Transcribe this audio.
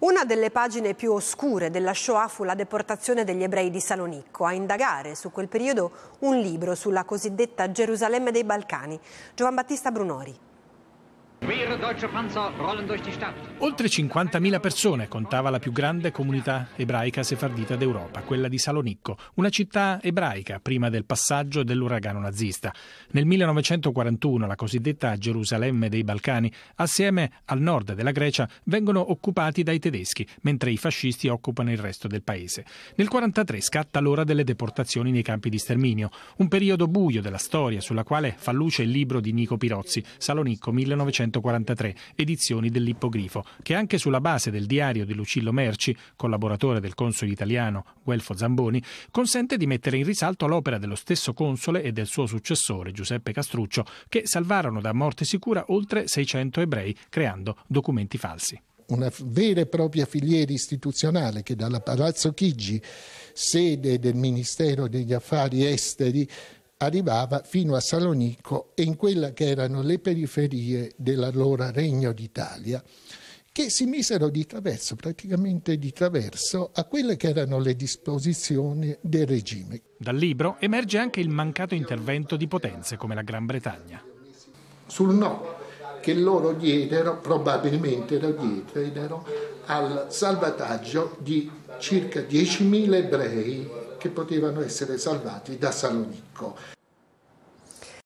Una delle pagine più oscure della Shoah fu la deportazione degli ebrei di Salonicco. A indagare su quel periodo un libro sulla cosiddetta Gerusalemme dei Balcani. Giovan Battista Brunori. Oltre 50.000 persone contava la più grande comunità ebraica sefardita d'Europa, quella di Salonicco, una città ebraica prima del passaggio dell'uragano nazista. Nel 1941 la cosiddetta Gerusalemme dei Balcani, assieme al nord della Grecia, vengono occupati dai tedeschi, mentre i fascisti occupano il resto del paese. Nel 1943 scatta l'ora delle deportazioni nei campi di sterminio, un periodo buio della storia sulla quale fa luce il libro di Nico Pirozzi, Salonicco 1941. 1943, edizioni dell'Ippogrifo, che anche sulla base del diario di Lucillo Merci, collaboratore del console italiano Guelfo Zamboni, consente di mettere in risalto l'opera dello stesso console e del suo successore Giuseppe Castruccio, che salvarono da morte sicura oltre 600 ebrei creando documenti falsi una vera e propria filiera istituzionale che dalla Palazzo Chigi, sede del Ministero degli Affari Esteri, arrivava fino a Salonico e in quella che erano le periferie dell'allora Regno d'Italia, che si misero di traverso, praticamente di traverso, a quelle che erano le disposizioni del regime. Dal libro emerge anche il mancato intervento di potenze come la Gran Bretagna. Sul no che loro diedero, probabilmente lo diedero, al salvataggio di circa 10.000 ebrei che potevano essere salvati da Salonicco.